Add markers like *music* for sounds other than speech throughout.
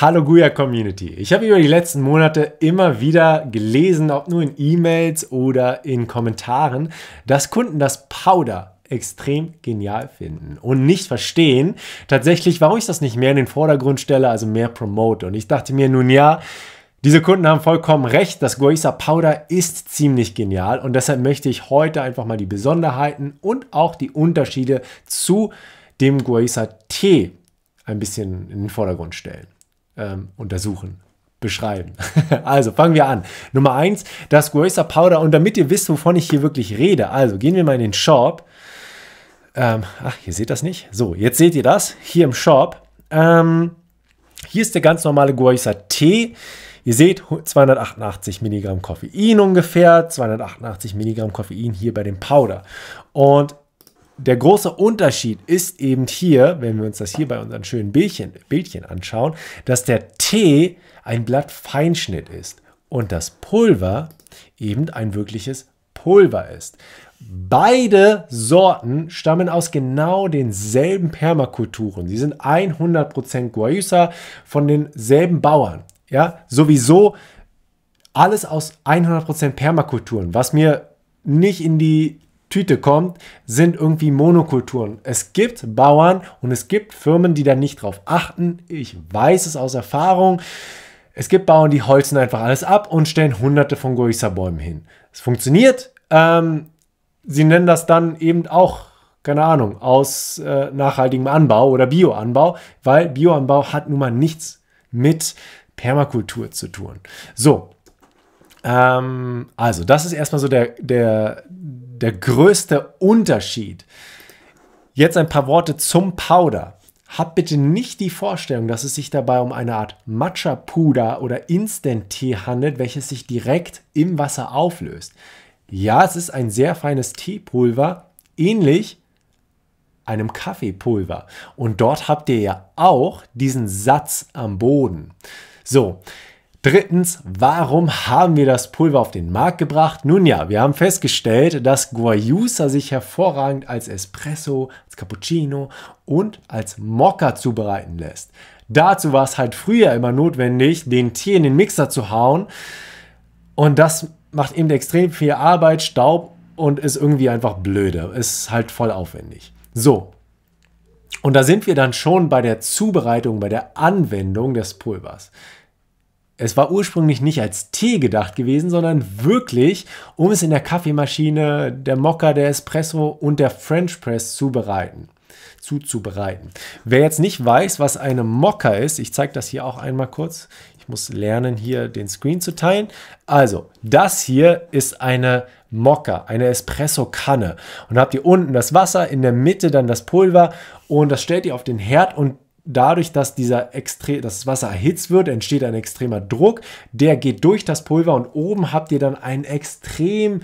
Hallo Guya Community. Ich habe über die letzten Monate immer wieder gelesen, ob nur in E-Mails oder in Kommentaren, dass Kunden das Powder extrem genial finden und nicht verstehen tatsächlich, warum ich das nicht mehr in den Vordergrund stelle, also mehr promote. Und ich dachte mir, nun ja, diese Kunden haben vollkommen recht, das Goisa Powder ist ziemlich genial und deshalb möchte ich heute einfach mal die Besonderheiten und auch die Unterschiede zu dem Goisa Tee ein bisschen in den Vordergrund stellen ähm, untersuchen beschreiben. *laughs* also fangen wir an. Nummer eins, das Größer Powder. Und damit ihr wisst, wovon ich hier wirklich rede, also gehen wir mal in den Shop. Ähm, ach, ihr seht das nicht? So, jetzt seht ihr das hier im Shop. Ähm, hier ist der ganz normale Gracer Tee. Ihr seht 288 Milligramm Koffein ungefähr, 288 Milligramm Koffein hier bei dem Powder. Und der große Unterschied ist eben hier, wenn wir uns das hier bei unseren schönen Bildchen, Bildchen anschauen, dass der Tee ein Blatt Feinschnitt ist und das Pulver eben ein wirkliches Pulver ist. Beide Sorten stammen aus genau denselben Permakulturen. Sie sind 100% Guayusa von denselben Bauern. Ja, sowieso alles aus 100% Permakulturen, was mir nicht in die Tüte kommt, sind irgendwie Monokulturen. Es gibt Bauern und es gibt Firmen, die da nicht drauf achten. Ich weiß es aus Erfahrung. Es gibt Bauern, die holzen einfach alles ab und stellen hunderte von Goisa-Bäumen hin. Es funktioniert. Ähm, sie nennen das dann eben auch, keine Ahnung, aus äh, nachhaltigem Anbau oder Bioanbau, weil Bioanbau hat nun mal nichts mit Permakultur zu tun. So, ähm, also das ist erstmal so der, der, der größte Unterschied. Jetzt ein paar Worte zum Powder. Hab bitte nicht die Vorstellung, dass es sich dabei um eine Art Matcha-Puder oder Instant-Tee handelt, welches sich direkt im Wasser auflöst. Ja, es ist ein sehr feines Teepulver, ähnlich einem Kaffeepulver. Und dort habt ihr ja auch diesen Satz am Boden. So, Drittens, warum haben wir das Pulver auf den Markt gebracht? Nun ja, wir haben festgestellt, dass Guayusa sich hervorragend als Espresso, als Cappuccino und als Mokka zubereiten lässt. Dazu war es halt früher immer notwendig, den Tee in den Mixer zu hauen. Und das macht eben extrem viel Arbeit, Staub und ist irgendwie einfach blöde. Ist halt voll aufwendig. So. Und da sind wir dann schon bei der Zubereitung, bei der Anwendung des Pulvers. Es war ursprünglich nicht als Tee gedacht gewesen, sondern wirklich, um es in der Kaffeemaschine, der Mokka, der Espresso und der French Press zubereiten, zuzubereiten. Wer jetzt nicht weiß, was eine Mokka ist, ich zeige das hier auch einmal kurz. Ich muss lernen, hier den Screen zu teilen. Also, das hier ist eine Mokka, eine Espresso-Kanne. Und habt ihr unten das Wasser, in der Mitte dann das Pulver und das stellt ihr auf den Herd und dadurch, dass dieser extrem, das Wasser erhitzt wird, entsteht ein extremer Druck. Der geht durch das Pulver und oben habt ihr dann einen extrem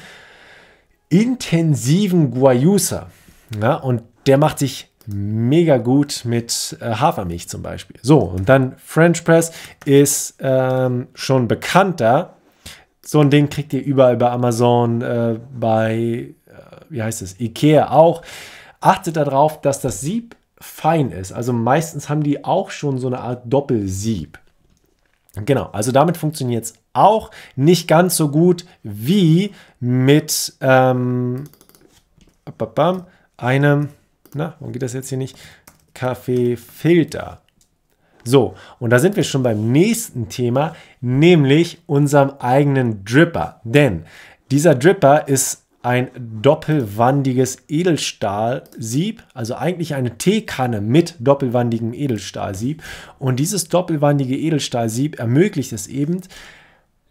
intensiven Guayusa. Ja, und der macht sich mega gut mit äh, Hafermilch zum Beispiel. So, und dann French Press ist ähm, schon bekannter. So ein Ding kriegt ihr überall bei Amazon, äh, bei, äh, wie heißt es, Ikea auch. Achtet darauf, dass das Sieb fein ist. Also meistens haben die auch schon so eine Art Doppelsieb. Genau, also damit funktioniert es auch nicht ganz so gut wie mit ähm, einem, na, warum geht das jetzt hier nicht? Kaffeefilter. So, und da sind wir schon beim nächsten Thema, nämlich unserem eigenen Dripper. Denn dieser Dripper ist ein doppelwandiges Edelstahlsieb, also eigentlich eine Teekanne mit doppelwandigem Edelstahlsieb. Und dieses doppelwandige Edelstahlsieb ermöglicht es eben,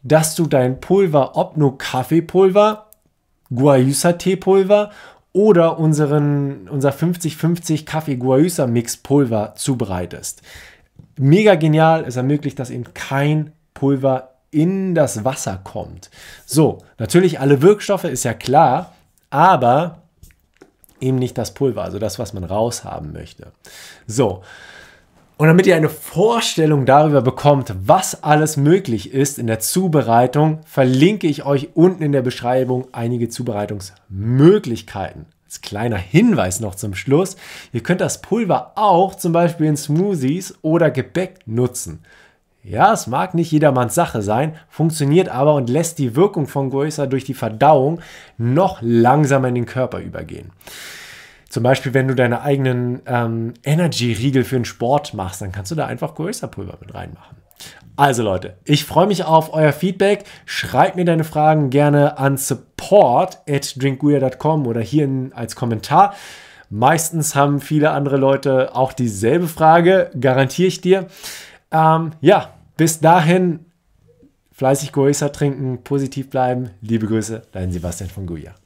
dass du dein Pulver, ob nur Kaffeepulver, Guayusa-Teepulver oder unseren, unser 50-50 Kaffee-Guayusa-Mix-Pulver zubereitest. Mega genial, es ermöglicht, dass eben kein Pulver in das Wasser kommt. So, natürlich alle Wirkstoffe, ist ja klar, aber eben nicht das Pulver, also das, was man raushaben möchte. So, und damit ihr eine Vorstellung darüber bekommt, was alles möglich ist in der Zubereitung, verlinke ich euch unten in der Beschreibung einige Zubereitungsmöglichkeiten. Als kleiner Hinweis noch zum Schluss, ihr könnt das Pulver auch zum Beispiel in Smoothies oder Gebäck nutzen. Ja, es mag nicht jedermanns Sache sein, funktioniert aber und lässt die Wirkung von Guayusa durch die Verdauung noch langsamer in den Körper übergehen. Zum Beispiel, wenn du deine eigenen ähm, Energy-Riegel für den Sport machst, dann kannst du da einfach Coercer-Pulver mit reinmachen. Also Leute, ich freue mich auf euer Feedback. Schreibt mir deine Fragen gerne an support at drinkguya.com oder hier in, als Kommentar. Meistens haben viele andere Leute auch dieselbe Frage, garantiere ich dir. Ähm, ja, bis dahin fleißig Goesa trinken, positiv bleiben. Liebe Grüße, dein Sebastian von Guya.